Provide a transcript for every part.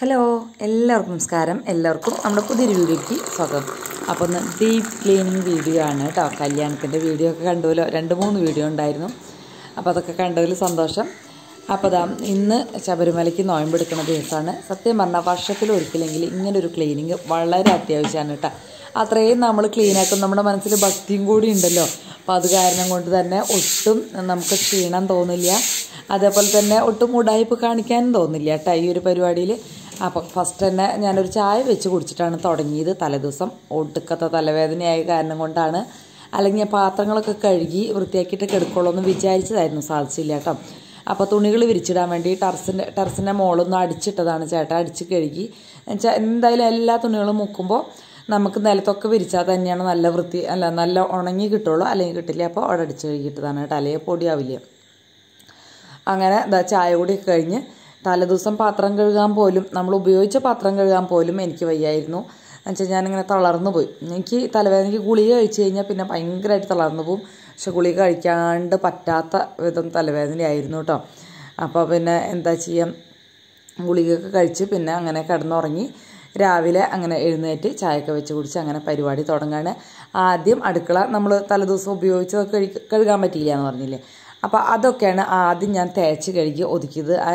hello എല്ലാവർക്കും നമസ്കാരം എല്ലാവർക്കും നമ്മുടെ പുതിയൊരു വീഡിയോയ്ക്ക് സ്വാഗതം അപ്പോൾ ഒന്ന് ഡീപ്പ് ക്ലീനിങ് വീഡിയോ ആണ് കേട്ടോ കല്യാണത്തിൻ്റെ വീഡിയോ ഒക്കെ കണ്ടുവല്ലോ രണ്ട് മൂന്ന് വീഡിയോ ഉണ്ടായിരുന്നു അപ്പോൾ അതൊക്കെ കണ്ടതിൽ സന്തോഷം അപ്പോൾ അതാ ഇന്ന് ശബരിമലയ്ക്ക് എടുക്കുന്ന ദിവസമാണ് സത്യം പറഞ്ഞാൽ വർഷത്തിൽ ഒരിക്കലെങ്കിൽ ഇങ്ങനെ ഒരു ക്ലീനിങ് വളരെ അത്യാവശ്യമാണ് കേട്ടോ അത്രയും നമ്മൾ ക്ലീനാക്കും നമ്മുടെ മനസ്സിൽ ഭക്തിയും കൂടി ഉണ്ടല്ലോ അപ്പോൾ അത് കാരണം കൊണ്ട് തന്നെ ഒട്ടും നമുക്ക് ക്ഷീണം തോന്നില്ല അതേപോലെ തന്നെ ഒട്ടും ഉടായ്പ കാണിക്കാനും തോന്നില്ല കേട്ടോ ഈ ഒരു പരിപാടിയിൽ അപ്പോൾ ഫസ്റ്റ് തന്നെ ഞാനൊരു ചായ വെച്ച് കുടിച്ചിട്ടാണ് തുടങ്ങിയത് തലേദിവസം ഒടുക്കത്തെ തലവേദനയായ കാരണം കൊണ്ടാണ് അല്ലെങ്കിൽ ഞാൻ പാത്രങ്ങളൊക്കെ കഴുകി വൃത്തിയാക്കിയിട്ട് കെടുക്കുള്ളൂ എന്ന് വിചാരിച്ചതായിരുന്നു സാധിച്ചില്ല കേട്ടോ അപ്പോൾ തുണികൾ വിരിച്ചിടാൻ വേണ്ടി ടെറസിൻ്റെ ടെറസിൻ്റെ മുകളൊന്ന് അടിച്ചിട്ടതാണ് ചേട്ടൻ അടിച്ച് കഴുകി എന്തായാലും എല്ലാ തുണികളും മുക്കുമ്പോൾ നമുക്ക് നിലത്തൊക്കെ വിരിച്ചാൽ തന്നെയാണ് നല്ല വൃത്തി അല്ല നല്ല ഉണങ്ങി കിട്ടുള്ളൂ അല്ലെങ്കിൽ കിട്ടില്ല അപ്പോൾ അവിടെ അടിച്ച് കഴുകിയിട്ടതാണ് കേട്ടോ അല്ലെങ്കിൽ പൊടിയാവില്ല അങ്ങനെ ചായ കൂടി കഴിഞ്ഞ് തലേദിവസം പാത്രം കഴുകാൻ പോലും നമ്മൾ ഉപയോഗിച്ച പാത്രം കഴുകാൻ പോലും എനിക്ക് വയ്യായിരുന്നു എന്നുവെച്ചാൽ ഞാനിങ്ങനെ തളർന്നു പോയി എനിക്ക് തലവേദനയ്ക്ക് ഗുളിക കഴിച്ചു കഴിഞ്ഞാൽ പിന്നെ ഭയങ്കരമായിട്ട് തളർന്നു പോകും പക്ഷെ ഗുളിക കഴിക്കാണ്ട് പറ്റാത്ത വിധം തലവേദനയായിരുന്നു കേട്ടോ അപ്പോൾ പിന്നെ എന്താ ചെയ്യാം ഗുളികയൊക്കെ കഴിച്ച് പിന്നെ അങ്ങനെ കിടന്നുറങ്ങി രാവിലെ അങ്ങനെ എഴുന്നേറ്റ് ചായയൊക്കെ വെച്ച് കുടിച്ച് അങ്ങനെ പരിപാടി തുടങ്ങുകയാണ് ആദ്യം അടുക്കള നമ്മൾ തലേദിവസം ഉപയോഗിച്ചതൊക്കെ കഴുകാൻ പറ്റിയില്ല എന്ന് പറഞ്ഞില്ലേ അപ്പോൾ അതൊക്കെയാണ് ആദ്യം ഞാൻ തേച്ച് കഴുകി ഒതുക്കിയത് ആ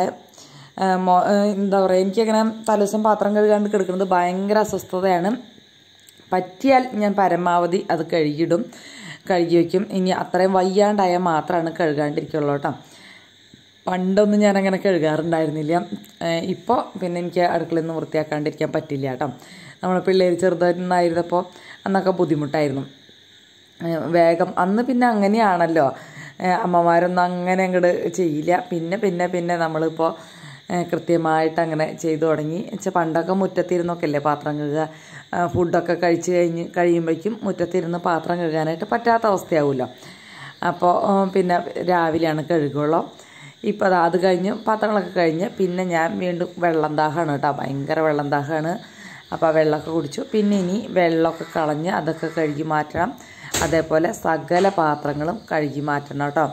എന്താ പറയുക എനിക്കങ്ങനെ തലേദിവസം പാത്രം കഴുകാണ്ട് കിടക്കുന്നത് ഭയങ്കര അസ്വസ്ഥതയാണ് പറ്റിയാൽ ഞാൻ പരമാവധി അത് കഴുകിയിടും കഴുകി വയ്ക്കും ഇനി അത്രയും വയ്യാണ്ടായാൽ മാത്രമാണ് കഴുകാണ്ടിരിക്കുള്ളൂ കേട്ടോ പണ്ടൊന്നും ഞാൻ അങ്ങനെ കഴുകാറുണ്ടായിരുന്നില്ല ഇപ്പോൾ പിന്നെ എനിക്ക് അടുക്കളയിൽ നിന്ന് വൃത്തിയാക്കാണ്ടിരിക്കാൻ പറ്റില്ല കേട്ടോ നമ്മൾ പിള്ളേർ ചെറുതായിരുന്നപ്പോൾ അന്നൊക്കെ ബുദ്ധിമുട്ടായിരുന്നു വേഗം അന്ന് പിന്നെ അങ്ങനെയാണല്ലോ അമ്മമാരൊന്നും അങ്ങനെ അങ്ങോട്ട് ചെയ്യില്ല പിന്നെ പിന്നെ പിന്നെ നമ്മളിപ്പോൾ കൃത്യമായിട്ട് അങ്ങനെ ചെയ്തു തുടങ്ങി വെച്ചാൽ പണ്ടൊക്കെ മുറ്റത്തിരുന്നൊക്കെ അല്ലേ പാത്രം കഴുകുക ഫുഡൊക്കെ കഴിച്ച് കഴിഞ്ഞ് കഴിയുമ്പോഴേക്കും മുറ്റത്തിരുന്ന് പാത്രം കഴുകാനായിട്ട് പറ്റാത്ത അവസ്ഥയാവുമല്ലോ അപ്പോൾ പിന്നെ രാവിലെയാണ് കഴുകുള്ളൂ ഇപ്പോൾ അത് അത് കഴിഞ്ഞ് പാത്രങ്ങളൊക്കെ കഴിഞ്ഞ് പിന്നെ ഞാൻ വീണ്ടും വെള്ളം ദാഹമാണ് കേട്ടോ ഭയങ്കര വെള്ളം ദാഹമാണ് അപ്പോൾ വെള്ളമൊക്കെ കുടിച്ചു പിന്നെ ഇനി വെള്ളമൊക്കെ കളഞ്ഞ് അതൊക്കെ കഴുകി മാറ്റണം അതേപോലെ സകല പാത്രങ്ങളും കഴുകി മാറ്റണം കേട്ടോ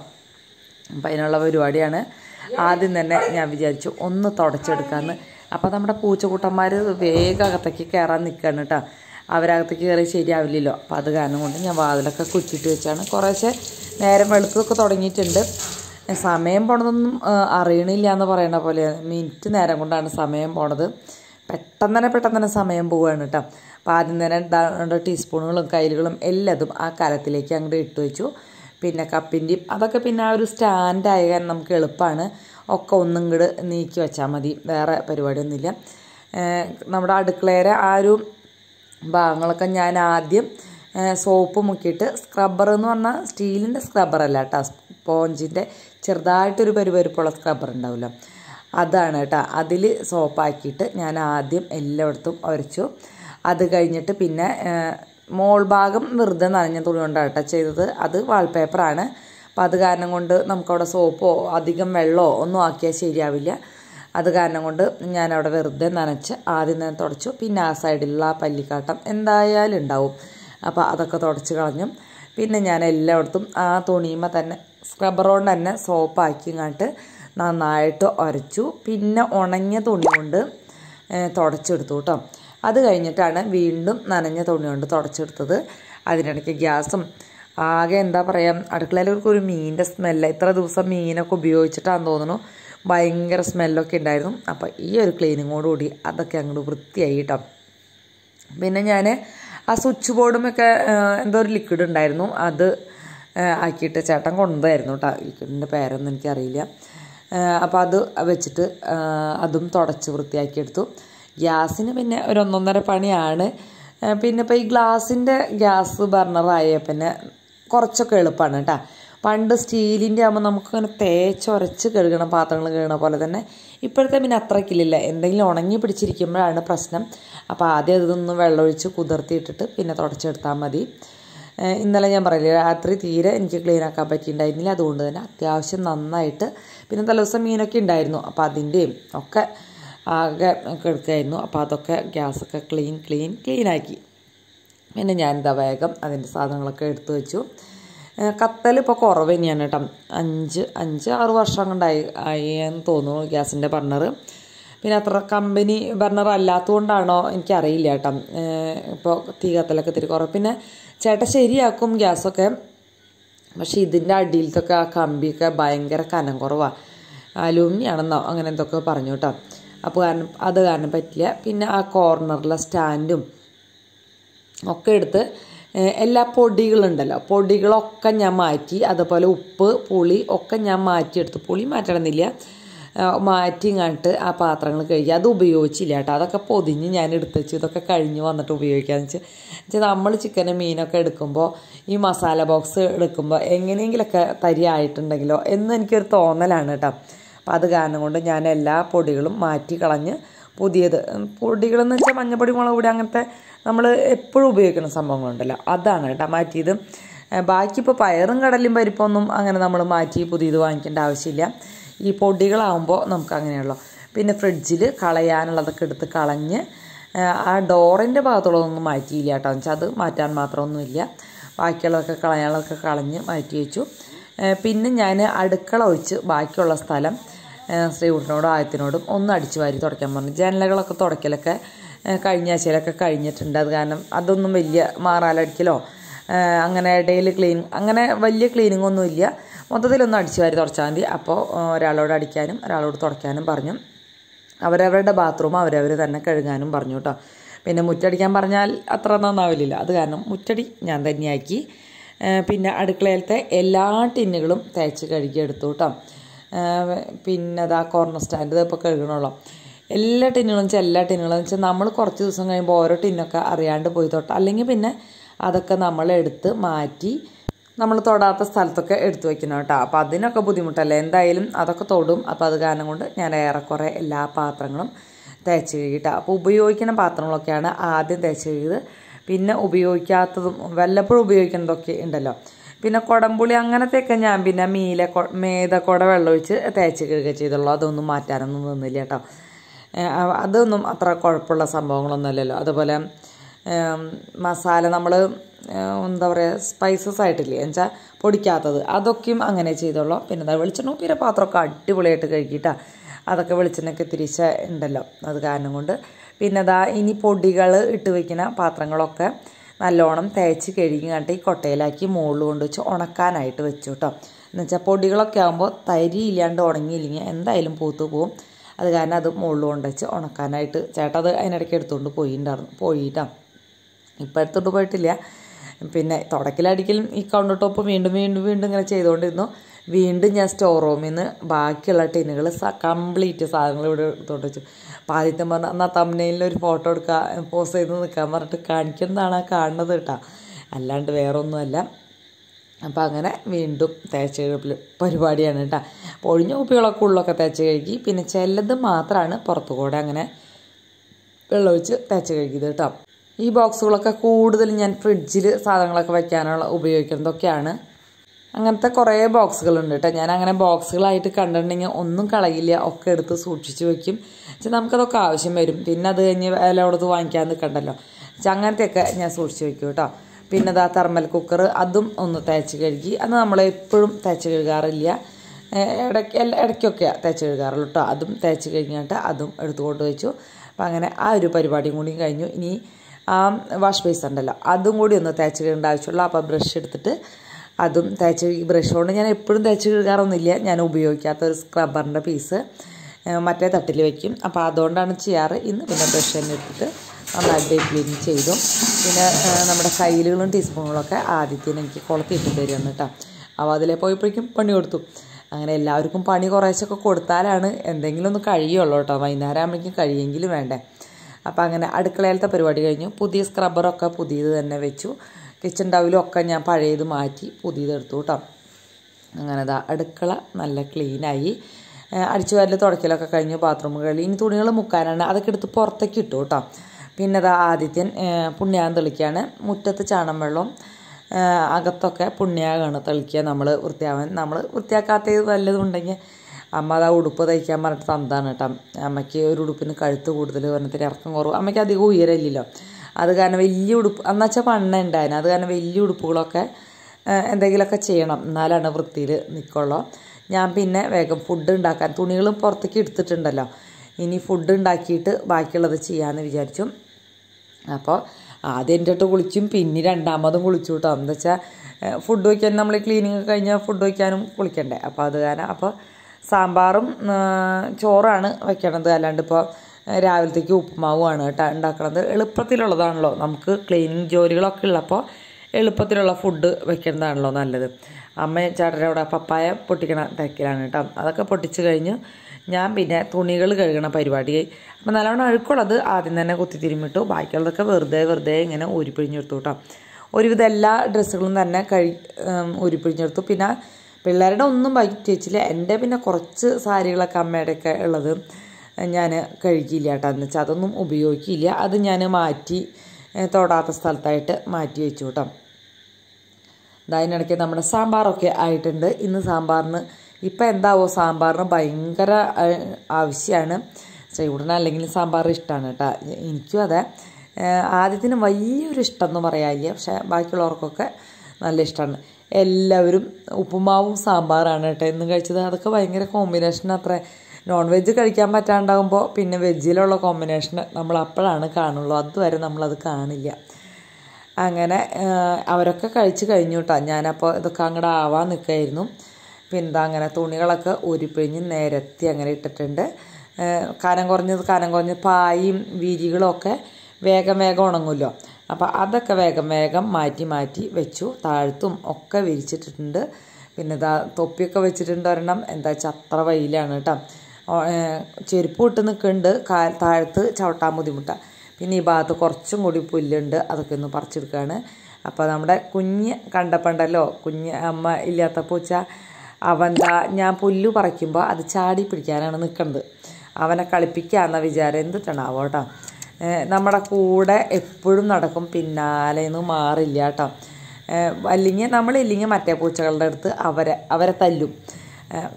അപ്പം അതിനുള്ള പരിപാടിയാണ് ആദ്യം തന്നെ ഞാൻ വിചാരിച്ചു ഒന്ന് തുടച്ചെടുക്കാമെന്ന് അപ്പോൾ നമ്മുടെ പൂച്ചക്കൂട്ടന്മാർ വേഗം അകത്തേക്ക് കയറാൻ നിൽക്കുകയാണ് കേട്ടോ അവരകത്തേക്ക് കയറി ശരിയാവില്ലല്ലോ അപ്പോൾ അത് കാരണം കൊണ്ട് ഞാൻ വാതിലൊക്കെ കുറ്റിട്ട് വെച്ചാണ് കുറേശ്ശെ നേരം വെളുത്തൊക്കെ തുടങ്ങിയിട്ടുണ്ട് സമയം പോണതൊന്നും അറിയണില്ല എന്ന് പറയണ പോലെ മിനിറ്റ് നേരം കൊണ്ടാണ് സമയം പോണത് പെട്ടെന്ന് തന്നെ പെട്ടെന്ന് തന്നെ സമയം പോവുകയാണ് കേട്ടോ അപ്പോൾ ആദ്യം തന്നെ ടീസ്പൂണുകളും കയ്യിലുകളും എല്ലാതും ആ കലത്തിലേക്ക് അങ്ങോട്ട് ഇട്ട് വെച്ചു പിന്നെ കപ്പിൻ്റെയും അതൊക്കെ പിന്നെ ആ ഒരു സ്റ്റാൻഡായ കാരണം നമുക്ക് എളുപ്പമാണ് ഒക്കെ ഒന്നും കൂടെ നീക്കി വെച്ചാൽ മതി വേറെ പരിപാടിയൊന്നുമില്ല നമ്മുടെ അടുക്കളയുടെ ആ ഒരു ഭാഗങ്ങളൊക്കെ ഞാൻ ആദ്യം സോപ്പ് മുക്കിയിട്ട് സ്ക്രബ്ബർ എന്ന് പറഞ്ഞാൽ സ്റ്റീലിൻ്റെ സ്ക്രബ്ബറല്ല കേട്ടോ സ്പോഞ്ചിൻ്റെ ചെറുതായിട്ടൊരു പരിപരിപ്പുള്ള സ്ക്രബ്ബർ ഉണ്ടാവില്ല അതാണ് കേട്ടോ അതിൽ സോപ്പാക്കിയിട്ട് ഞാൻ ആദ്യം എല്ലായിടത്തും ഉരച്ചു അത് കഴിഞ്ഞിട്ട് പിന്നെ മോൾ ഭാഗം വെറുതെ നനഞ്ഞ തുണി കൊണ്ടാണ് ചെയ്തത് അത് വാൾപേപ്പറാണ് അപ്പോൾ അത് കാരണം കൊണ്ട് നമുക്കവിടെ സോപ്പോ അധികം വെള്ളമോ ഒന്നും ആക്കിയാൽ ശരിയാവില്ല അത് കാരണം കൊണ്ട് ഞാനവിടെ വെറുതെ നനച്ച് ആദ്യം തന്നെ തുടച്ചു പിന്നെ ആ സൈഡിലുള്ള ആ പല്ലിക്കാട്ടം എന്തായാലും ഉണ്ടാവും അപ്പോൾ അതൊക്കെ തുടച്ച് കളഞ്ഞു പിന്നെ ഞാൻ എല്ലായിടത്തും ആ തുണിയുമ്മ തന്നെ സ്ക്രബർ കൊണ്ട് തന്നെ സോപ്പാക്കി കണ്ടിട്ട് നന്നായിട്ട് ഉരച്ചു പിന്നെ ഉണങ്ങിയ തുണി കൊണ്ട് തുടച്ചെടുത്തു കേട്ടോ അത് കഴിഞ്ഞിട്ടാണ് വീണ്ടും നനഞ്ഞ തുണി കൊണ്ട് തുടച്ചെടുത്തത് അതിനിടയ്ക്ക് ഗ്യാസും ആകെ എന്താ പറയുക അടുക്കളയിലൊക്കെ ഒരു മീനിൻ്റെ സ്മെല്ല് ഇത്ര ദിവസം മീനൊക്കെ ഉപയോഗിച്ചിട്ടാന്ന് തോന്നുന്നു ഭയങ്കര സ്മെല്ലൊക്കെ ഉണ്ടായിരുന്നു അപ്പോൾ ഈ ഒരു ക്ലീനിങ്ങോട് കൂടി അതൊക്കെ അങ്ങോട്ട് വൃത്തിയായി കേട്ടോ പിന്നെ ഞാൻ ആ സ്വിച്ച് ബോർഡുമൊക്കെ എന്തോ ഒരു ലിക്വിഡ് ഉണ്ടായിരുന്നു അത് ആക്കിയിട്ട് ചേട്ടൻ കൊണ്ടുവന്നായിരുന്നു കേട്ടോ ലിക്വിഡിൻ്റെ പേരൊന്നും എനിക്കറിയില്ല അപ്പോൾ അത് വെച്ചിട്ട് അതും തുടച്ച് വൃത്തിയാക്കിയെടുത്തു ഗ്യാസിന് പിന്നെ ഒരു ഒന്നൊന്നര പണിയാണ് പിന്നെ ഇപ്പോൾ ഈ ഗ്ലാസിൻ്റെ ഗ്യാസ് ബർണറായ പിന്നെ കുറച്ചൊക്കെ എളുപ്പമാണ് കേട്ടോ പണ്ട് സ്റ്റീലിൻ്റെ ആകുമ്പോൾ നമുക്കിങ്ങനെ തേച്ചൊരച്ച് കഴുകണം പാത്രങ്ങൾ കഴുകണ പോലെ തന്നെ ഇപ്പോഴത്തെ പിന്നെ അത്രയ്ക്കില്ല എന്തെങ്കിലും ഉണങ്ങി പിടിച്ചിരിക്കുമ്പോഴാണ് പ്രശ്നം അപ്പോൾ ആദ്യം ഇതൊന്നും വെള്ളമൊഴിച്ച് കുതിർത്തിയിട്ടിട്ട് പിന്നെ തുടച്ചെടുത്താൽ മതി ഇന്നലെ ഞാൻ പറയില്ല രാത്രി തീരെ എനിക്ക് ക്ലീൻ ആക്കാൻ പറ്റിയിട്ടുണ്ടായിരുന്നില്ല അതുകൊണ്ട് തന്നെ അത്യാവശ്യം നന്നായിട്ട് പിന്നെ ദിവസം മീനൊക്കെ ഉണ്ടായിരുന്നു അപ്പോൾ അതിൻ്റെയും ഒക്കെ ആകെ കിടക്കായിരുന്നു അപ്പോൾ അതൊക്കെ ഗ്യാസൊക്കെ ക്ലീൻ ക്ലീൻ ക്ലീനാക്കി പിന്നെ ഞാൻ എന്താ വേഗം അതിൻ്റെ സാധനങ്ങളൊക്കെ എടുത്തു വെച്ചു കത്തൽ ഇപ്പോൾ കുറവ് തന്നെയാണ് കേട്ടോ അഞ്ച് അഞ്ച് ആറ് വർഷം കൊണ്ടായി ആയി എന്ന് തോന്നുന്നു ഗ്യാസിൻ്റെ ബർണർ പിന്നെ അത്ര കമ്പനി ബർണർ അല്ലാത്തതുകൊണ്ടാണോ എനിക്കറിയില്ല കേട്ടോ ഇപ്പോൾ തീ കത്തലൊക്കെ ഇത്തിരി കുറവ് പിന്നെ ചേട്ട ശരിയാക്കും ഗ്യാസൊക്കെ പക്ഷേ ഇതിൻ്റെ അടിയിലത്തൊക്കെ ആ കമ്പിയൊക്കെ ഭയങ്കര കനം കുറവാണ് അലൂമിനിയാണെന്നോ അങ്ങനെ എന്തൊക്കെ പറഞ്ഞു കേട്ടോ അപ്പോൾ കാരണം അത് കാരണം പറ്റില്ല പിന്നെ ആ കോർണറിലെ സ്റ്റാൻഡും ഒക്കെ എടുത്ത് എല്ലാ പൊടികളുണ്ടല്ലോ പൊടികളൊക്കെ ഞാൻ മാറ്റി അതുപോലെ ഉപ്പ് പുളി ഒക്കെ ഞാൻ മാറ്റിയെടുത്ത് പുളി മാറ്റണമെന്നില്ല മാറ്റി കണ്ടിട്ട് ആ പാത്രങ്ങൾ കഴുകി അത് ഉപയോഗിച്ചില്ല കേട്ടോ അതൊക്കെ പൊതിഞ്ഞ് ഞാൻ എടുത്ത് വെച്ചു ഇതൊക്കെ കഴിഞ്ഞ് വന്നിട്ട് ഉപയോഗിക്കാമെന്ന് വെച്ചാൽ വെച്ചാൽ നമ്മൾ ചിക്കനും മീനൊക്കെ എടുക്കുമ്പോൾ ഈ മസാല ബോക്സ് എടുക്കുമ്പോൾ എങ്ങനെയെങ്കിലൊക്കെ തരി ആയിട്ടുണ്ടെങ്കിലോ എന്ന് എനിക്കൊരു തോന്നലാണ് കേട്ടോ അപ്പോൾ അത് കാരണം കൊണ്ട് ഞാൻ എല്ലാ പൊടികളും മാറ്റി കളഞ്ഞ് പുതിയത് പൊടികളെന്ന് വെച്ചാൽ മഞ്ഞപ്പൊടി മുളക് പൊടി അങ്ങനത്തെ നമ്മൾ എപ്പോഴും ഉപയോഗിക്കുന്ന സംഭവങ്ങളുണ്ടല്ലോ അതാണ് കേട്ടോ മാറ്റിയത് ബാക്കി ഇപ്പോൾ പയറും കടലും പരിപ്പൊന്നും അങ്ങനെ നമ്മൾ മാറ്റി പുതിയത് വാങ്ങിക്കേണ്ട ആവശ്യമില്ല ഈ പൊടികളാവുമ്പോൾ നമുക്ക് അങ്ങനെയുള്ളൂ പിന്നെ ഫ്രിഡ്ജിൽ കളയാനുള്ളതൊക്കെ എടുത്ത് കളഞ്ഞ് ആ ഡോറിൻ്റെ ഭാഗത്തുള്ളതൊന്നും മാറ്റിയില്ല കേട്ടോ വെച്ചാൽ അത് മാറ്റാൻ മാത്രമൊന്നുമില്ല ബാക്കിയുള്ളതൊക്കെ കളയാനുള്ളതൊക്കെ കളഞ്ഞ് മാറ്റി വെച്ചു പിന്നെ ഞാൻ അടുക്കള ഒഴിച്ച് ബാക്കിയുള്ള സ്ഥലം ശ്രീകുട്ടനോടും ആയത്തിനോടും ഒന്ന് അടിച്ചു വാരി തുടയ്ക്കാൻ പറഞ്ഞു ജനലുകളൊക്കെ തുടയ്ക്കലൊക്കെ കഴിഞ്ഞ ആഴ്ചയിലൊക്കെ കഴിഞ്ഞിട്ടുണ്ട് അത് കാരണം അതൊന്നും വലിയ മാറാലടിക്കലോ അങ്ങനെ ഡെയിലി ക്ലീൻ അങ്ങനെ വലിയ ക്ലീനിങ് ഒന്നുമില്ല മൊത്തത്തിലൊന്നും അടിച്ചു വാരി തുടച്ചാൽ മതി അപ്പോൾ ഒരാളോട് അടിക്കാനും ഒരാളോട് തുടയ്ക്കാനും പറഞ്ഞു അവരവരുടെ ബാത്റൂം അവരവർ തന്നെ കഴുകാനും പറഞ്ഞു കേട്ടോ പിന്നെ മുറ്റടിക്കാൻ പറഞ്ഞാൽ അത്ര നന്നാവില്ല അത് കാരണം മുറ്റടി ഞാൻ തന്നെയാക്കി പിന്നെ അടുക്കളയിലത്തെ എല്ലാ ടിന്നുകളും തേച്ച് കഴുകിയെടുത്തു കേട്ടോ പിന്നെ അതാ കോർണർ സ്റ്റാൻഡ് ഇപ്പോൾ കഴുകണമല്ലോ എല്ലാ ടിന്നുകളും വെച്ചാൽ എല്ലാ ടിന്നുകളും വെച്ചാൽ നമ്മൾ കുറച്ച് ദിവസം കഴിയുമ്പോൾ ഓരോ ടിന്നൊക്കെ അറിയാണ്ട് പോയി തൊട്ട് അല്ലെങ്കിൽ പിന്നെ അതൊക്കെ നമ്മൾ എടുത്ത് മാറ്റി നമ്മൾ തൊടാത്ത സ്ഥലത്തൊക്കെ എടുത്തു വയ്ക്കണം കേട്ടോ അപ്പോൾ അതിനൊക്കെ ബുദ്ധിമുട്ടല്ലേ എന്തായാലും അതൊക്കെ തൊടും അപ്പോൾ അത് കാരണം കൊണ്ട് ഞാൻ ഏറെക്കുറെ എല്ലാ പാത്രങ്ങളും തേച്ച് കഴുകിട്ട അപ്പോൾ ഉപയോഗിക്കുന്ന പാത്രങ്ങളൊക്കെയാണ് ആദ്യം തേച്ച് കഴുകിയത് പിന്നെ ഉപയോഗിക്കാത്തതും വല്ലപ്പോഴും ഉപയോഗിക്കുന്നതൊക്കെ ഉണ്ടല്ലോ പിന്നെ കുടംപുളി അങ്ങനത്തെയൊക്കെ ഞാൻ പിന്നെ മീല മേതക്കുട വെള്ളമൊഴിച്ച് തേച്ചിക്കുകയൊക്കെ ചെയ്തുള്ളൂ അതൊന്നും മാറ്റാനൊന്നും നിന്നില്ല കേട്ടോ അതൊന്നും അത്ര കുഴപ്പമുള്ള സംഭവങ്ങളൊന്നുമല്ലല്ലോ അതുപോലെ മസാല നമ്മൾ എന്താ പറയുക സ്പൈസസ് ആയിട്ടില്ലേ എന്നുവെച്ചാൽ പൊടിക്കാത്തത് അതൊക്കെയും അങ്ങനെ ചെയ്തോളൂ പിന്നെ എന്താ വെളിച്ചെണ്ണ ഉപ്പീരെ പാത്രമൊക്കെ അടിപൊളിയായിട്ട് കഴുകിയിട്ടാ അതൊക്കെ വെളിച്ചെണ്ണയൊക്കെ തിരിച്ച ഉണ്ടല്ലോ അത് കാരണം കൊണ്ട് പിന്നെ അതാ ഇനി പൊടികൾ ഇട്ട് വയ്ക്കുന്ന പാത്രങ്ങളൊക്കെ നല്ലോണം തേച്ച് കണ്ടിട്ട് ഈ കൊട്ടയിലാക്കി മുകളിൽ കൊണ്ട് വെച്ച് ഉണക്കാനായിട്ട് വെച്ചു കേട്ടോ എന്നുവെച്ചാൽ പൊടികളൊക്കെ ആകുമ്പോൾ തരി ഇല്ലാണ്ട് ഉണങ്ങിയില്ലെങ്കിൽ എന്തായാലും പൂത്തു പോകും അത് കാരണം അത് മുകളിൽ കൊണ്ട് വെച്ച് ഉണക്കാനായിട്ട് ചേട്ടൻ അതിനിടയ്ക്ക് എടുത്തുകൊണ്ട് പോയിണ്ടായിരുന്നു പോയിട്ടാണ് ഇപ്പം എടുത്തുകൊണ്ട് പോയിട്ടില്ല പിന്നെ തുടക്കിലടിക്കലും ഈ കൗണ്ടർ ടോപ്പ് വീണ്ടും വീണ്ടും വീണ്ടും ഇങ്ങനെ ചെയ്തുകൊണ്ടിരുന്നു വീണ്ടും ഞാൻ സ്റ്റോർ റൂമിൽ നിന്ന് ബാക്കിയുള്ള ടിന്നുകൾ കംപ്ലീറ്റ് സാധനങ്ങൾ ഇവിടെ എടുത്തോണ്ട് വെച്ചു അപ്പോൾ ആദ്യത്തെ പറഞ്ഞാൽ എന്നാൽ തമ്മനയിൽ ഒരു ഫോട്ടോ എടുക്കാൻ പോസ് ചെയ്ത് നിൽക്കാൻ പറഞ്ഞിട്ട് കാണിക്കുന്നതാണ് ആ കാണുന്നത് കേട്ടോ അല്ലാണ്ട് വേറൊന്നുമല്ല അപ്പോൾ അങ്ങനെ വീണ്ടും തേച്ച പരിപാടിയാണ് കേട്ടോ ഒഴിഞ്ഞ കുപ്പികളൊക്കെ ഉള്ളൊക്കെ തേച്ച് കഴുകി പിന്നെ ചിലത് മാത്രമാണ് പുറത്തു കൂടെ അങ്ങനെ വെള്ളമൊഴിച്ച് തേച്ച് കഴുകിയത് കേട്ടോ ഈ ബോക്സുകളൊക്കെ കൂടുതലും ഞാൻ ഫ്രിഡ്ജിൽ സാധനങ്ങളൊക്കെ വയ്ക്കാനുള്ള ഉപയോഗിക്കുന്നതൊക്കെയാണ് അങ്ങനത്തെ കുറേ ബോക്സുകളുണ്ട് കേട്ടോ ഞാൻ അങ്ങനെ ബോക്സുകളായിട്ട് കണ്ടിട്ടുണ്ടെങ്കിൽ ഒന്നും കളയില്ല ഒക്കെ എടുത്ത് സൂക്ഷിച്ച് വെക്കും പക്ഷെ നമുക്കതൊക്കെ ആവശ്യം വരും പിന്നെ അത് കഴിഞ്ഞ് എല്ലായിടത്ത് വാങ്ങിക്കാൻ നിൽക്കണ്ടല്ലോ പക്ഷെ അങ്ങനത്തെയൊക്കെ ഞാൻ സൂക്ഷിച്ച് വെക്കും കേട്ടോ പിന്നെ അതാ തെർമൽ കുക്കർ അതും ഒന്ന് തേച്ച് കഴുകി അത് നമ്മൾ എപ്പോഴും തേച്ച് കഴുകാറില്ല ഇടയ്ക്ക് ഇടയ്ക്കൊക്കെ തേച്ച് കഴുകാറുള്ളൂ കേട്ടോ അതും തേച്ച് കഴിഞ്ഞിട്ട് അതും എടുത്തുകൊണ്ട് വെച്ചു അപ്പം അങ്ങനെ ആ ഒരു പരിപാടിയും കൂടിയും കഴിഞ്ഞു ഇനി ആ വാഷ് ബേസ് ഉണ്ടല്ലോ അതും കൂടി ഒന്ന് തേച്ച് കഴുകേണ്ട ആവശ്യമുള്ളൂ അപ്പോൾ ബ്രഷ് എടുത്തിട്ട് അതും തേച്ച് ഈ ബ്രഷ് കൊണ്ട് ഞാൻ എപ്പോഴും തേച്ച് കഴുകാറൊന്നുമില്ല ഞാൻ ഉപയോഗിക്കാത്ത ഒരു സ്ക്രബ്ബറിൻ്റെ പീസ് മറ്റേ തട്ടിൽ വയ്ക്കും അപ്പോൾ അതുകൊണ്ടാണ് ചെയ്യാറ് ഇന്ന് പിന്നെ ബ്രഷ് തന്നെ എടുത്തിട്ട് നന്നായിട്ട് ക്ലീൻ ചെയ്തു പിന്നെ നമ്മുടെ ഫയലുകളും ടീസ്പൂണുകളൊക്കെ ആദ്യത്തിന് എനിക്ക് കുളത്തിയിട്ട് തരുമെന്ന് കേട്ടോ അപ്പോൾ അതിലെ പോയപ്പോഴേക്കും പണി കൊടുത്തു അങ്ങനെ എല്ലാവർക്കും പണി കുറേശ്ശൊക്കെ കൊടുത്താലാണ് എന്തെങ്കിലും ഒന്ന് കഴിയുള്ളൂ കേട്ടോ വൈകുന്നേരം ആകുമ്പോഴേക്കും കഴിയെങ്കിലും വേണ്ടേ അപ്പോൾ അങ്ങനെ അടുക്കളയിലത്തെ പരിപാടി കഴിഞ്ഞു പുതിയ സ്ക്രബ്ബറൊക്കെ പുതിയത് തന്നെ വെച്ചു കിച്ചൺ ടവലും ഒക്കെ ഞാൻ പഴയത് മാറ്റി പുതിയതെടുത്തു കേട്ടോ അങ്ങനെ ദാ അടുക്കള നല്ല ക്ലീനായി അടിച്ചു വരൽ തുടക്കലൊക്കെ കഴിഞ്ഞു ബാത്റൂം കളി ഇനി തുണികൾ മുക്കാനാണ് അതൊക്കെ എടുത്ത് പുറത്തേക്ക് ഇട്ടു കേട്ടോ പിന്നെ ദാ ആദിത്യൻ പുണ്യാകം തെളിക്കുകയാണ് മുറ്റത്ത് ചാണം വെള്ളം അകത്തൊക്കെ പുണ്യാകമാണ് തെളിക്കുക നമ്മൾ വൃത്തിയാവാൻ നമ്മൾ വൃത്തിയാക്കാത്ത വല്ലതുണ്ടെങ്കിൽ അമ്മ അത് ആ ഉടുപ്പ് തയ്ക്കാൻ പറഞ്ഞിട്ട് തന്നതാണ് കേട്ടോ അമ്മയ്ക്ക് ഒരു ഉടുപ്പിന് കഴുത്ത് കൂടുതൽ പറഞ്ഞിട്ട് ഇറക്കം കുറവ് അമ്മയ്ക്ക് അധികം ഉയരമില്ലല്ലോ അത് കാരണം വലിയ ഉടുപ്പ് എന്നുവെച്ചാൽ പണ്ണ ഉണ്ടായിരുന്നു അത് കാരണം വലിയ ഉടുപ്പുകളൊക്കെ എന്തെങ്കിലുമൊക്കെ ചെയ്യണം എന്നാലാണ് വൃത്തിയിൽ നിൽക്കുള്ളൂ ഞാൻ പിന്നെ വേഗം ഫുഡ് ഉണ്ടാക്കാൻ തുണികൾ പുറത്തേക്ക് എടുത്തിട്ടുണ്ടല്ലോ ഇനി ഫുഡ് ഉണ്ടാക്കിയിട്ട് ബാക്കിയുള്ളത് ചെയ്യാമെന്ന് വിചാരിച്ചു അപ്പോൾ ആദ്യം എൻ്റെ അടുത്ത് കുളിച്ചും പിന്നെ രണ്ടാമതും കുളിച്ചു കേട്ടോ എന്താ വെച്ചാൽ ഫുഡ് വയ്ക്കാൻ നമ്മൾ ക്ലീനിങ് കഴിഞ്ഞാൽ ഫുഡ് വയ്ക്കാനും കുളിക്കണ്ടേ അപ്പോൾ അത് കാരണം അപ്പോൾ സാമ്പാറും ചോറാണ് വയ്ക്കണത് അല്ലാണ്ട് ഇപ്പോൾ രാവിലത്തേക്ക് ഉപ്പുമാവുമാണ് കേട്ടോ ഉണ്ടാക്കുന്നത് എളുപ്പത്തിലുള്ളതാണല്ലോ നമുക്ക് ക്ലീനിങ് ജോലികളൊക്കെ ഉള്ളപ്പോൾ എളുപ്പത്തിലുള്ള ഫുഡ് വെക്കുന്നതാണല്ലോ നല്ലത് അമ്മ ചേട്ടൻ്റെ അവിടെ പപ്പായ പൊട്ടിക്കണ തിരക്കിലാണ് കേട്ടോ അതൊക്കെ പൊട്ടിച്ച് കഴിഞ്ഞ് ഞാൻ പിന്നെ തുണികൾ കഴുകണ പരിപാടി അപ്പം നല്ലവണ്ണം അഴുക്കുള്ളത് ആദ്യം തന്നെ കുത്തി തിരുമിട്ടു ബാക്കിയുള്ളതൊക്കെ വെറുതെ വെറുതെ ഇങ്ങനെ ഉരുപ്പിഴിഞ്ഞെടുത്തു കേട്ടോ ഒരുവിധം എല്ലാ ഡ്രസ്സുകളും തന്നെ കഴി ഉരുപ്പിഴിഞ്ഞെടുത്തു പിന്നെ പിള്ളേരുടെ ഒന്നും വൈകിട്ട് വെച്ചില്ല എൻ്റെ പിന്നെ കുറച്ച് സാരികളൊക്കെ അമ്മയുടെയൊക്കെ ഉള്ളത് ഞാൻ കഴുകിയില്ല കേട്ടോ എന്ന് വെച്ചാൽ അതൊന്നും ഉപയോഗിക്കില്ല അത് ഞാൻ മാറ്റി തൊടാത്ത സ്ഥലത്തായിട്ട് മാറ്റി വെച്ചു കേട്ടോ അതിനിടയ്ക്ക് നമ്മുടെ സാമ്പാറൊക്കെ ആയിട്ടുണ്ട് ഇന്ന് സാമ്പാറിന് ഇപ്പം എന്താവോ സാമ്പാറിന് ഭയങ്കര ആവശ്യമാണ് ചൂടന അല്ലെങ്കിൽ സാമ്പാർ ഇഷ്ടമാണ് കേട്ടോ എനിക്കും അതെ ആദ്യത്തിന് വലിയൊരു ഇഷ്ടം എന്ന് പറയാനില്ല പക്ഷേ ബാക്കിയുള്ളവർക്കൊക്കെ നല്ല ഇഷ്ടമാണ് എല്ലാവരും ഉപ്പുമാവും സാമ്പാറാണ് കേട്ടോ ഇന്ന് കഴിച്ചത് അതൊക്കെ ഭയങ്കര കോമ്പിനേഷൻ അത്ര നോൺ വെജ് കഴിക്കാൻ പറ്റാണ്ടാകുമ്പോൾ പിന്നെ വെജിലുള്ള കോമ്പിനേഷൻ നമ്മൾ അപ്പോഴാണ് കാണുള്ളൂ അതുവരെ നമ്മളത് കാണില്ല അങ്ങനെ അവരൊക്കെ കഴിച്ച് കഴിഞ്ഞു കേട്ടോ ഞാനപ്പോൾ ഇതൊക്കെ അങ്ങോട്ട് ആവാൻ നിൽക്കുമായിരുന്നു പിന്നെ അങ്ങനെ തുണികളൊക്കെ ഉരുപ്പിഴിഞ്ഞ് നേരത്തി അങ്ങനെ ഇട്ടിട്ടുണ്ട് കനം കുറഞ്ഞത് കനം കുറഞ്ഞ് പായും വിരികളൊക്കെ വേഗം വേഗം ഉണങ്ങുമല്ലോ അപ്പോൾ അതൊക്കെ വേഗം വേഗം മാറ്റി മാറ്റി വെച്ചു താഴ്ത്തും ഒക്കെ വിരിച്ചിട്ടിട്ടുണ്ട് പിന്നെ ഇതാ തൊപ്പിയൊക്കെ വെച്ചിട്ടുണ്ട് ഒരെണ്ണം എന്താ വെച്ചാൽ അത്ര വെയിലാണ് കേട്ടോ ചെരുപ്പ് ഇട്ട് നിൽക്കുന്നുണ്ട് കാൽ താഴത്ത് ചവിട്ടാൻ ബുദ്ധിമുട്ടാണ് പിന്നെ ഈ ഭാഗത്ത് കുറച്ചും കൂടി പുല്ലുണ്ട് അതൊക്കെ ഒന്ന് പറിച്ചെടുക്കുകയാണ് അപ്പോൾ നമ്മുടെ കുഞ്ഞ് കണ്ടപ്പണ്ടല്ലോ കുഞ്ഞ് അമ്മ ഇല്ലാത്ത പൂച്ച അവൻ്റെ ഞാൻ പുല്ല് പറിക്കുമ്പോൾ അത് ചാടി പിടിക്കാനാണ് നിൽക്കുന്നത് അവനെ കളിപ്പിക്കാമെന്ന വിചാരം എന്തിട്ടാണാവോ കേട്ടോ നമ്മുടെ കൂടെ എപ്പോഴും നടക്കും പിന്നാലെ ഒന്നും മാറില്ല കേട്ടോ അല്ലെങ്കിൽ നമ്മളില്ലെങ്കിൽ മറ്റേ പൂച്ചകളുടെ അടുത്ത് അവരെ അവരെ തല്ലും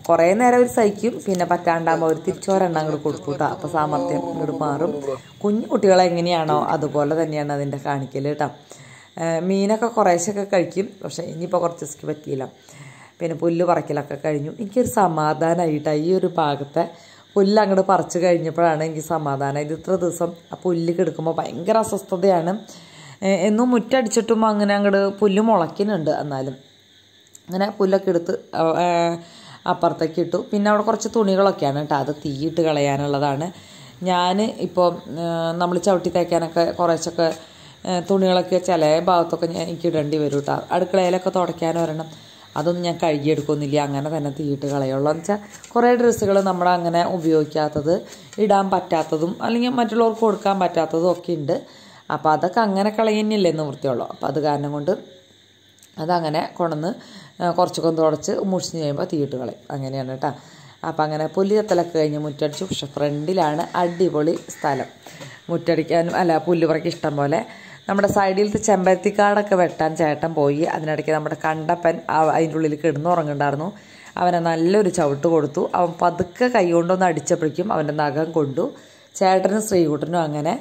കുറെ നേരം അവർ സഹിക്കും പിന്നെ പറ്റാണ്ടാകുമ്പോൾ അവർ തിരിച്ചോരെണ്ണം അങ്ങോട്ട് കൊടുക്കും കേട്ടോ അപ്പോൾ സാമർഥ്യം ഇങ്ങോട്ട് മാറും കുഞ്ഞു കുട്ടികളെ എങ്ങനെയാണോ അതുപോലെ തന്നെയാണ് അതിൻ്റെ കാണിക്കൽ കേട്ടോ മീനൊക്കെ കുറേശ്ശൊക്കെ കഴിക്കും പക്ഷേ ഇനിയിപ്പോൾ കുറച്ച് ദിവസം പറ്റിയില്ല പിന്നെ പുല്ല് പറിക്കലൊക്കെ കഴിഞ്ഞു എനിക്കൊരു സമാധാനമായിട്ടാ ഈ ഒരു ഭാഗത്തെ പുല്ല് അങ്ങോട്ട് പറിച്ചു കഴിഞ്ഞപ്പോഴാണ് എനിക്ക് സമാധാനം ഇത് ഇത്ര ദിവസം ആ പുല്ല് കിടക്കുമ്പോൾ ഭയങ്കര അസ്വസ്ഥതയാണ് എന്നും മുറ്റടിച്ചിട്ടും അങ്ങനെ അങ്ങോട്ട് പുല്ല് മുളയ്ക്കുന്നുണ്ട് എന്നാലും അങ്ങനെ പുല്ലൊക്കെ എടുത്ത് അപ്പുറത്തേക്ക് ഇട്ടു പിന്നെ അവിടെ കുറച്ച് തുണികളൊക്കെയാണ് കേട്ടോ അത് തീയിട്ട് കളയാനുള്ളതാണ് ഞാൻ ഇപ്പോൾ നമ്മൾ ചവിട്ടി തേക്കാനൊക്കെ കുറേശ്ശൊക്കെ തുണികളൊക്കെ ചില ഭാഗത്തൊക്കെ ഞാൻ എനിക്ക് ഇടേണ്ടി വരും കേട്ടോ അടുക്കളയിലൊക്കെ തുടയ്ക്കാൻ വരണം അതൊന്നും ഞാൻ കഴുകിയെടുക്കുന്നില്ല അങ്ങനെ തന്നെ തീയിട്ട് കളയുള്ളൂ എന്ന് വെച്ചാൽ കുറേ ഡ്രസ്സുകൾ നമ്മൾ അങ്ങനെ ഉപയോഗിക്കാത്തത് ഇടാൻ പറ്റാത്തതും അല്ലെങ്കിൽ മറ്റുള്ളവർക്ക് കൊടുക്കാൻ പറ്റാത്തതും ഒക്കെ ഉണ്ട് അപ്പോൾ അതൊക്കെ അങ്ങനെ കളയുന്നില്ലെന്ന് വൃത്തിയുള്ളൂ അപ്പോൾ അത് കാരണം കൊണ്ട് അതങ്ങനെ കൊണ്ടുവന്ന് കുറച്ചൊക്കെ ഒന്ന് തുടച്ച് മുഷിഞ്ഞ് കഴിയുമ്പോൾ തീയിട്ട് കളയും അങ്ങനെയാണ് കേട്ടോ അപ്പം അങ്ങനെ പുല്ലിയത്തലൊക്കെ കഴിഞ്ഞ് മുറ്റടിച്ചു പക്ഷെ ഫ്രണ്ടിലാണ് അടിപൊളി സ്ഥലം മുറ്റടിക്കാനും അല്ല പുല്ലുപറയ്ക്ക് ഇഷ്ടം പോലെ നമ്മുടെ സൈഡിലത്തെ ചെമ്പരത്തിക്കാടൊക്കെ വെട്ടാൻ ചേട്ടൻ പോയി അതിനിടയ്ക്ക് നമ്മുടെ കണ്ടപ്പൻ അതിൻ്റെ ഉള്ളിൽ കിടന്നു കിടന്നുറങ്ങുന്നുണ്ടായിരുന്നു അവനെ നല്ലൊരു ചവിട്ട് കൊടുത്തു അവൻ പതുക്കെ കൈകൊണ്ടൊന്ന് അടിച്ചപ്പോഴേക്കും അവൻ്റെ നഖം കൊണ്ടു ചേട്ടനും ശ്രീകുട്ടനും അങ്ങനെ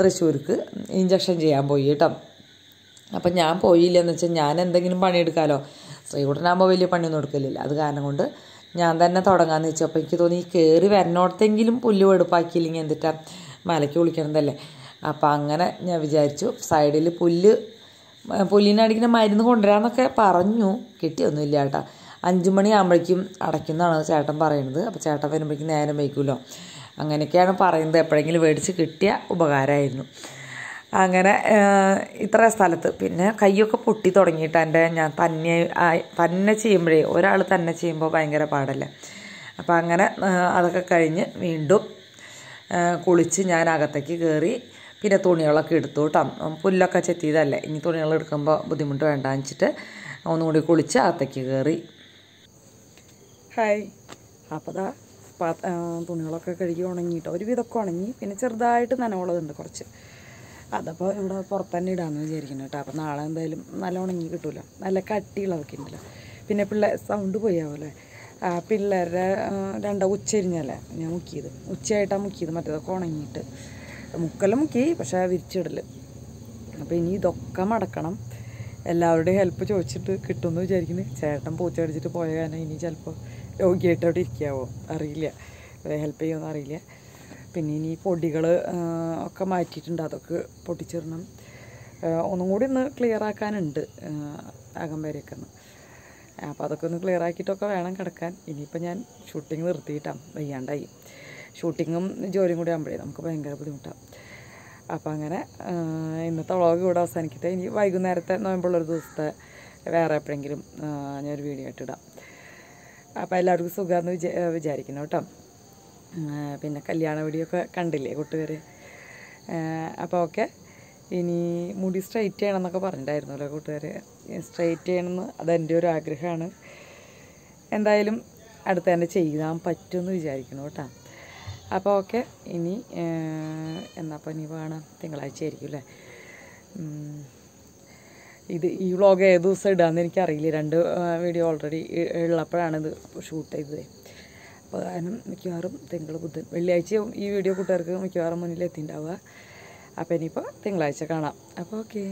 തൃശ്ശൂർക്ക് ഇഞ്ചക്ഷൻ ചെയ്യാൻ പോയി കേട്ടോ അപ്പം ഞാൻ പോയില്ലെന്ന് വെച്ചാൽ ഞാൻ എന്തെങ്കിലും പണിയെടുക്കാമല്ലോ സ്ത്രീകൂടനാകുമ്പോൾ വലിയ പണിയൊന്നും എടുക്കലില്ല അത് കാരണം കൊണ്ട് ഞാൻ തന്നെ തുടങ്ങാമെന്ന് വെച്ചു അപ്പോൾ എനിക്ക് തോന്നി കയറി വരണോടത്തെങ്കിലും പുല്ല് വെടുപ്പാക്കിയില്ലെങ്കിൽ എന്തിട്ടാ മലയ്ക്ക് കുളിക്കണതല്ലേ അപ്പം അങ്ങനെ ഞാൻ വിചാരിച്ചു സൈഡിൽ പുല്ല് പുല്ലിനടിക്കുന്ന മരുന്ന് കൊണ്ടുവരാമെന്നൊക്കെ പറഞ്ഞു കിട്ടിയൊന്നുമില്ല ചേട്ടാ അഞ്ചു മണിയാകുമ്പോഴേക്കും അടയ്ക്കുന്നതാണ് ചേട്ടൻ പറയുന്നത് അപ്പോൾ ചേട്ടൻ വരുമ്പോഴേക്കും നേരം വയ്ക്കുമല്ലോ അങ്ങനെയൊക്കെയാണ് പറയുന്നത് എപ്പോഴെങ്കിലും മേടിച്ച് കിട്ടിയ ഉപകാരമായിരുന്നു അങ്ങനെ ഇത്ര സ്ഥലത്ത് പിന്നെ കൈയൊക്കെ പൊട്ടി തുടങ്ങിയിട്ട് എൻ്റെ ഞാൻ തന്നെ തന്നെ ചെയ്യുമ്പോഴേ ഒരാൾ തന്നെ ചെയ്യുമ്പോൾ ഭയങ്കര പാടല്ലേ അപ്പോൾ അങ്ങനെ അതൊക്കെ കഴിഞ്ഞ് വീണ്ടും കുളിച്ച് ഞാൻ അകത്തേക്ക് കയറി പിന്നെ തുണികളൊക്കെ എടുത്തു കേട്ടോ പുല്ലൊക്കെ ചെത്തിയതല്ലേ ഇനി തുണികൾ എടുക്കുമ്പോൾ ബുദ്ധിമുട്ട് വേണ്ട വെച്ചിട്ട് ഒന്നുകൂടി കുളിച്ച് അകത്തേക്ക് കയറി ഹായ് അപ്പോൾ പാ തുണികളൊക്കെ കഴുകി ഒരു ഒരുവിധമൊക്കെ ഉണങ്ങി പിന്നെ ചെറുതായിട്ട് നനവുള്ളതുണ്ട് കുറച്ച് അതപ്പോൾ ഇവിടെ പുറത്ത് തന്നെ ഇടാമെന്ന് വിചാരിക്കുന്നു കേട്ടോ അപ്പോൾ നാളെ എന്തായാലും നല്ല ഉണങ്ങി കിട്ടൂല നല്ല കട്ടിയുള്ളവർക്ക് ഉണ്ടല്ലോ പിന്നെ പിള്ളേർ സൗണ്ട് പോയാവല്ലേ പിള്ളേരുടെ രണ്ട ഉച്ചരിഞ്ഞല്ലേ ഞാൻ മുക്കിയത് ഉച്ചയായിട്ടാണ് മുക്കിയത് മറ്റേതൊക്കെ ഉണങ്ങിയിട്ട് മുക്കല് മുക്കി പക്ഷേ വിരിച്ചിടൽ അപ്പോൾ ഇനി ഇതൊക്കെ മടക്കണം എല്ലാവരുടെയും ഹെൽപ്പ് ചോദിച്ചിട്ട് കിട്ടുമെന്ന് വിചാരിക്കുന്നു ചേട്ടൻ പൂച്ച അടിച്ചിട്ട് പോയ കാരണം ഇനി ചിലപ്പോൾ രോഗിയായിട്ട് അവിടെ ഇരിക്കാവോ അറിയില്ല ഹെൽപ്പ് ചെയ്യുമെന്ന് അറിയില്ല പിന്നെ ഇനി പൊടികൾ ഒക്കെ മാറ്റിയിട്ടുണ്ട് അതൊക്കെ പൊട്ടിച്ചിടണം ഒന്നും കൂടി ഒന്ന് ക്ലിയർ ആക്കാനുണ്ട് അകം വരെയൊക്കെ ഒന്ന് അപ്പോൾ അതൊക്കെ ഒന്ന് ക്ലിയർ ആക്കിയിട്ടൊക്കെ വേണം കിടക്കാൻ ഇനിയിപ്പോൾ ഞാൻ ഷൂട്ടിങ് നിർത്തിയിട്ടാണ് വയ്യാണ്ടായി ഷൂട്ടിങ്ങും ജോലിയും കൂടി ആകുമ്പോഴേ നമുക്ക് ഭയങ്കര ബുദ്ധിമുട്ടാണ് അപ്പോൾ അങ്ങനെ ഇന്നത്തെ വ്ളോഗ് ഇവിടെ അവസാനിക്കട്ടെ ഇനി വൈകുന്നേരത്തെ നോയമ്പുള്ളൊരു ദിവസത്തെ വേറെ എപ്പോഴെങ്കിലും ഞാനൊരു വീഡിയോ ആയിട്ടിടാം അപ്പോൾ എല്ലാവർക്കും സുഖമാണെന്ന് വിചാ വിചാരിക്കുന്നു കേട്ടോ പിന്നെ കല്യാണ വീഡിയോ കണ്ടില്ലേ കൂട്ടുകാർ അപ്പോൾ ഓക്കെ ഇനി മുടി സ്ട്രൈറ്റ് ചെയ്യണം എന്നൊക്കെ അല്ലേ കൂട്ടുകാർ സ്ട്രൈറ്റ് ചെയ്യണമെന്ന് അതെൻ്റെ ഒരു ആഗ്രഹമാണ് എന്തായാലും അടുത്ത തന്നെ ചെയ്താൽ പറ്റുമെന്ന് വിചാരിക്കണം കേട്ടോ അപ്പോൾ ഓക്കെ ഇനി അപ്പോൾ ഇനി വേണം തിങ്കളാഴ്ച ആയിരിക്കും അല്ലേ ഇത് ഈ വ്ളോഗ് ഏത് ദിവസം ഇടാമെന്ന് എനിക്കറിയില്ല രണ്ട് വീഡിയോ ഓൾറെഡി ഉള്ളപ്പോഴാണ് ഇത് ഷൂട്ട് ചെയ്തത് പ്രധാനം മിക്കവാറും തിങ്കൾ ബുദ്ധൻ വെള്ളിയാഴ്ചയും ഈ വീഡിയോ കൂട്ടുകാർക്ക് മിക്കവാറും മുന്നിലെത്തിയിട്ടുണ്ടാവുക അപ്പോൾ ഇനിയിപ്പോൾ തിങ്കളാഴ്ച കാണാം അപ്പോൾ ഓക്കേ